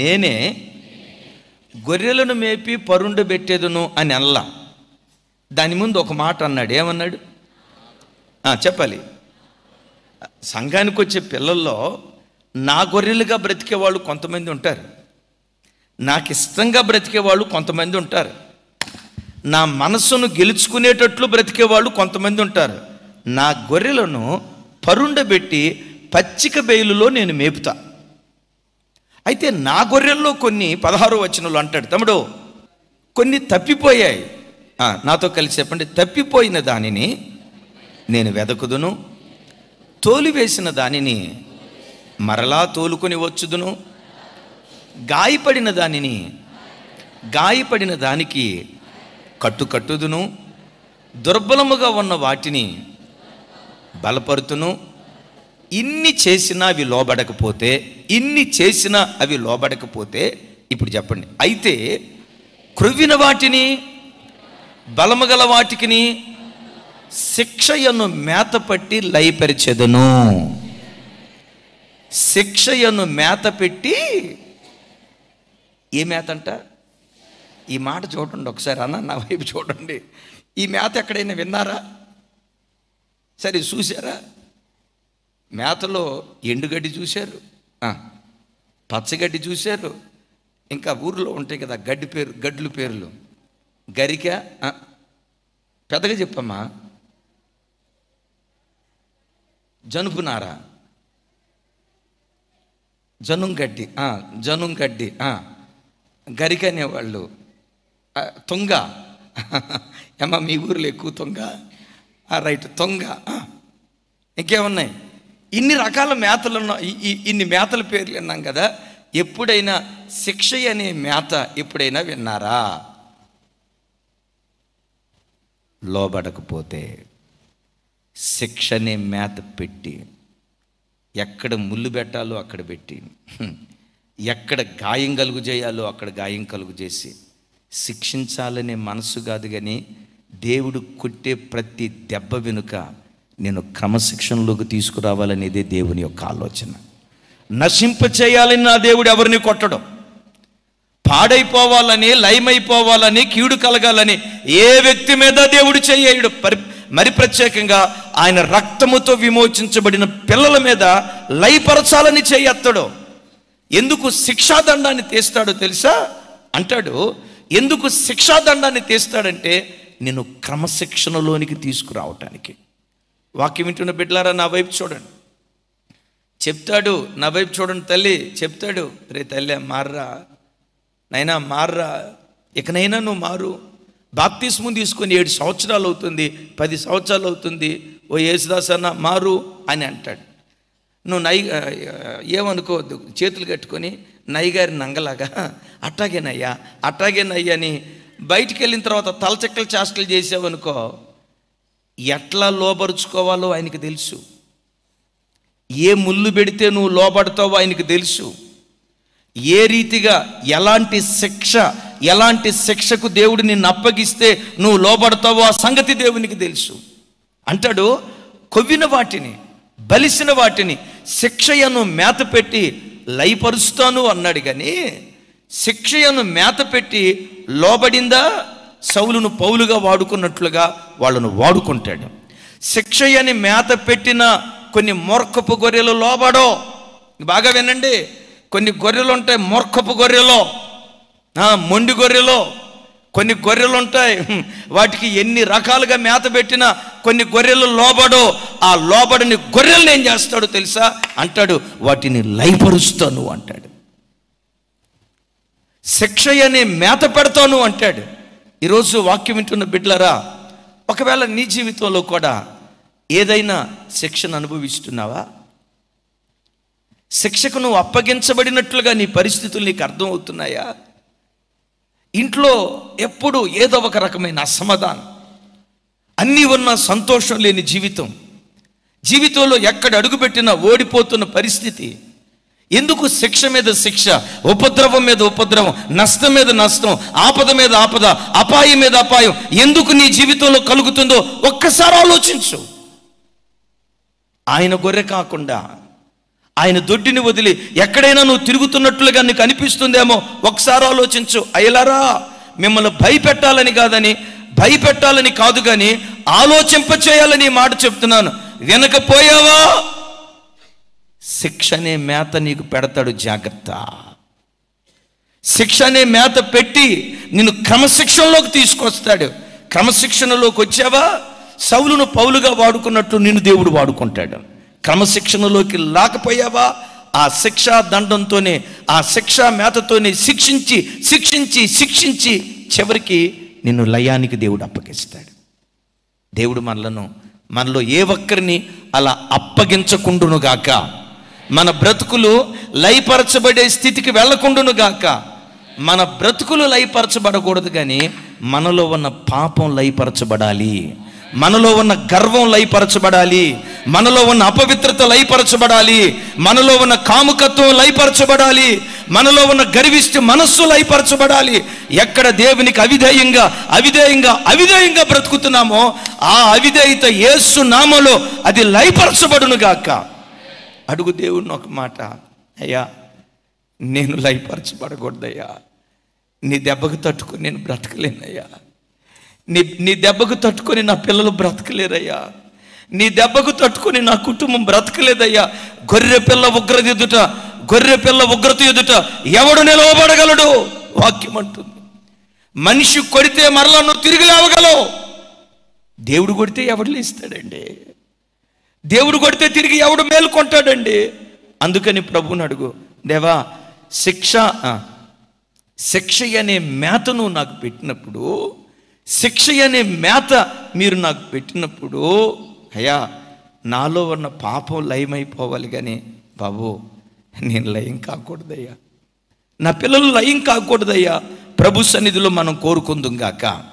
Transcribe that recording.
నేనే గొర్రెలను మేపి పెట్టేదును అని అల్లా దాని ముందు ఒక మాట అన్నాడు ఏమన్నాడు చెప్పాలి సంఘానికి వచ్చే పిల్లల్లో నా గొర్రెలుగా బ్రతికే వాళ్ళు కొంతమంది ఉంటారు నాకు ఇష్టంగా బ్రతికే వాళ్ళు కొంతమంది ఉంటారు నా మనస్సును గెలుచుకునేటట్లు బ్రతికే వాళ్ళు కొంతమంది ఉంటారు నా గొర్రెలను పరుండబెట్టి పచ్చిక బయలులో నేను మేపుతా అయితే నా గొర్రెల్లో కొన్ని పదహారు వచనంలో అంటాడు తమ్ముడు కొన్ని తప్పిపోయాయి నాతో కలిసి చెప్పండి తప్పిపోయిన దానిని నేను వెదకుదును తోలివేసిన దానిని మరలా తోలుకొని వచ్చుదును గాయపడిన దానిని గాయపడిన దానికి కట్టుకట్టుదును దుర్బలముగా ఉన్న వాటిని బలపరుతును ఇన్ని చేసినా అవి లోబడకపోతే ఇన్ని చేసినా అవి లోబడకపోతే ఇప్పుడు చెప్పండి అయితే క్రొవ్విన వాటిని బలమగల వాటికిని శిక్షయను మేతపట్టి లయపరిచెదను శిక్షయను మేత పెట్టి ఏ మేత అంట ఈ మాట చూడండి ఒకసారి అన్న నా వైపు చూడండి ఈ మేత ఎక్కడైనా విన్నారా సరే చూసారా మేతలో ఎండుగడ్డి చూశారు పచ్చగడ్డి చూశారు ఇంకా ఊర్లో ఉంటాయి కదా గడ్డి పేరు గడ్లు పేర్లు గరిక పెద్దగా చెప్పమ్మా జనుపునార జనుం గడ్డి జనుం గడ్డి గరిక అనేవాళ్ళు తొంగ ఏమ్మా మీ ఊర్లో ఎక్కువ తొంగ రైట్ తొంగ ఇంకేమున్నాయి ఇన్ని రకాల మేతలు ఇన్ని మేతల పేర్లు విన్నాం కదా ఎప్పుడైనా శిక్ష అనే మేత ఎప్పుడైనా విన్నారా లోబడకపోతే శిక్ష అనే మేత పెట్టి ఎక్కడ ముళ్ళు పెట్టాలో అక్కడ పెట్టి ఎక్కడ గాయం కలుగు చేయాలో అక్కడ గాయం కలుగు చేసి శిక్షించాలనే మనసు కాదు కానీ దేవుడు కొట్టే ప్రతి దెబ్బ వెనుక నేను క్రమశిక్షణలోకి తీసుకురావాలనేదే దేవుని యొక్క ఆలోచన నశింప చేయాలని నా దేవుడు ఎవరిని కొట్టడం పాడైపోవాలని లయమైపోవాలని కీడు కలగాలని ఏ వ్యక్తి మీద దేవుడు చేయడు పరి మరి ప్రత్యేకంగా ఆయన రక్తముతో విమోచించబడిన పిల్లల మీద లయపరచాలని చేయత్తడు ఎందుకు శిక్షాదండాన్ని తీస్తాడో తెలుసా అంటాడు ఎందుకు శిక్షాదండాన్ని తీస్తాడంటే నేను క్రమశిక్షణలోనికి తీసుకురావటానికి వాక్యం వింటున్న బిడ్డలారా నా వైపు చూడండి చెప్తాడు నా వైపు చూడండి తల్లి చెప్తాడు రే తల్లి మార్రా నైనా మార్రా ఇకనైనా నువ్వు మారు ముందు తీసుకొని ఏడు సంవత్సరాలు అవుతుంది పది సంవత్సరాలు అవుతుంది ఓ యేసుదాస్ అన్న మారు అని అంటాడు నువ్వు నై ఏమనుకోవద్దు చేతులు కట్టుకొని నైగారి నంగలాగా అట్టాగేనయ్యా అట్టాగేనయ్యా అని బయటికి వెళ్ళిన తర్వాత తలచెక్కలు చేష్టలు చేసావనుకో ఎట్లా లోపరుచుకోవాలో ఆయనకు తెలుసు ఏ ముళ్ళు పెడితే నువ్వు లోబడతావో ఆయనకు తెలుసు ఏ రీతిగా ఎలాంటి శిక్ష ఎలాంటి శిక్షకు దేవుడు నిన్ను అప్పగిస్తే నువ్వు లోబడతావో ఆ సంగతి దేవునికి తెలుసు అంటాడు కొవ్విన వాటిని బలిసిన వాటిని శిక్షయను మేత పెట్టి లయపరుస్తాను అన్నాడు కానీ శిక్షయను మేత పెట్టి లోబడిందా సౌలును పౌలుగా వాడుకున్నట్లుగా వాళ్ళను వాడుకుంటాడు శిక్ష అని మేత పెట్టిన కొన్ని మూర్ఖపు గొర్రెలు లోబడో బాగా వినండి కొన్ని గొర్రెలు ఉంటాయి మూర్ఖపు గొర్రెలో మొండి గొర్రెలో కొన్ని గొర్రెలు ఉంటాయి వాటికి ఎన్ని రకాలుగా మేత పెట్టినా కొన్ని గొర్రెలు లోబడో ఆ లోబడిని గొర్రెలను ఏం చేస్తాడో తెలుసా అంటాడు వాటిని లయపరుస్తాను అంటాడు శిక్ష అని మేత పెడతాను అంటాడు ఈరోజు వాక్యం వింటున్న బిడ్డలరా ఒకవేళ నీ జీవితంలో కూడా ఏదైనా శిక్షను అనుభవిస్తున్నావా శిక్షకు నువ్వు అప్పగించబడినట్లుగా నీ పరిస్థితులు నీకు అర్థమవుతున్నాయా ఇంట్లో ఎప్పుడు ఏదో ఒక రకమైన అసమాధానం అన్నీ ఉన్న సంతోషం లేని జీవితం జీవితంలో ఎక్కడ అడుగుపెట్టినా ఓడిపోతున్న పరిస్థితి ఎందుకు శిక్ష మీద శిక్ష ఉపద్రవం మీద ఉపద్రవం నష్టం మీద నష్టం ఆపద మీద ఆపద అపాయం మీద అపాయం ఎందుకు నీ జీవితంలో కలుగుతుందో ఒక్కసారి ఆలోచించు ఆయన గొర్రె కాకుండా ఆయన దొడ్డిని వదిలి ఎక్కడైనా నువ్వు తిరుగుతున్నట్లుగా నీకు అనిపిస్తుందేమో ఒకసారి ఆలోచించు అయ్యలారా మిమ్మల్ని భయపెట్టాలని కాదని భయపెట్టాలని కాదు కానీ ఆలోచింపచేయాలని మాట చెప్తున్నాను వెనకపోయావా శిక్ష అనే మేత నీకు పెడతాడు జాగ్రత్త శిక్ష అనే మేత పెట్టి నిన్ను క్రమశిక్షణలోకి తీసుకొస్తాడు క్రమశిక్షణలోకి వచ్చావా సౌలును పౌలుగా వాడుకున్నట్టు నిన్ను దేవుడు వాడుకుంటాడు క్రమశిక్షణలోకి లాకపోయావా ఆ శిక్షా దండంతోనే ఆ శిక్షా మేతతోనే శిక్షించి శిక్షించి శిక్షించి చివరికి నిన్ను లయానికి దేవుడు అప్పగిస్తాడు దేవుడు మనలను మనలో ఏ ఒక్కరిని అలా అప్పగించకుండునుగాక మన బ్రతుకులు లయపరచబడే స్థితికి వెళ్లకుండును గాక మన బ్రతుకులు లయపరచబడకూడదు కానీ మనలో ఉన్న పాపం లయపరచబడాలి మనలో ఉన్న గర్వం లయపరచబడాలి మనలో ఉన్న అపవిత్రత లయపరచబడాలి మనలో ఉన్న కాముకత్వం లయపరచబడాలి మనలో ఉన్న గర్విష్టి మనస్సు లయపరచబడాలి ఎక్కడ దేవునికి అవిధేయంగా అవిధేయంగా అవిధేయంగా బ్రతుకుతున్నామో ఆ అవిధేయత ఏసు నామలో అది లయపరచబడును గాక అడుగు దేవుడిని ఒక మాట అయ్యా నేను లయపరచబడకూడదయ్యా నీ దెబ్బకు తట్టుకొని నేను బ్రతకలేనయ్యా నీ నీ దెబ్బకు తట్టుకొని నా పిల్లలు బ్రతకలేరయ్యా నీ దెబ్బకు తట్టుకొని నా కుటుంబం బ్రతకలేదయ్యా గొర్రె పిల్ల ఉగ్రత ఎదుట గొర్రె పిల్ల ఉగ్రత ఎదుట ఎవడు నిలవబడగలడు వాక్యం అంటుంది మనిషి కొడితే మరలా నువ్వు తిరిగి లేవగలవు దేవుడు కొడితే ఎవడు లేస్తాడండి దేవుడు కొడితే తిరిగి ఎవడు మేలుకొంటాడండి అందుకని ప్రభుని అడుగు దేవా శిక్ష శిక్ష అనే మేతను నాకు పెట్టినప్పుడు శిక్ష అనే మేత మీరు నాకు పెట్టినప్పుడు అయ్యా నాలో ఉన్న పాపం లయమైపోవాలి కానీ బాబు నేను లయం కాకూడదయ్యా నా పిల్లలు లయం కాకూడదయ్యా ప్రభు సన్నిధిలో మనం కోరుకుందుం గాక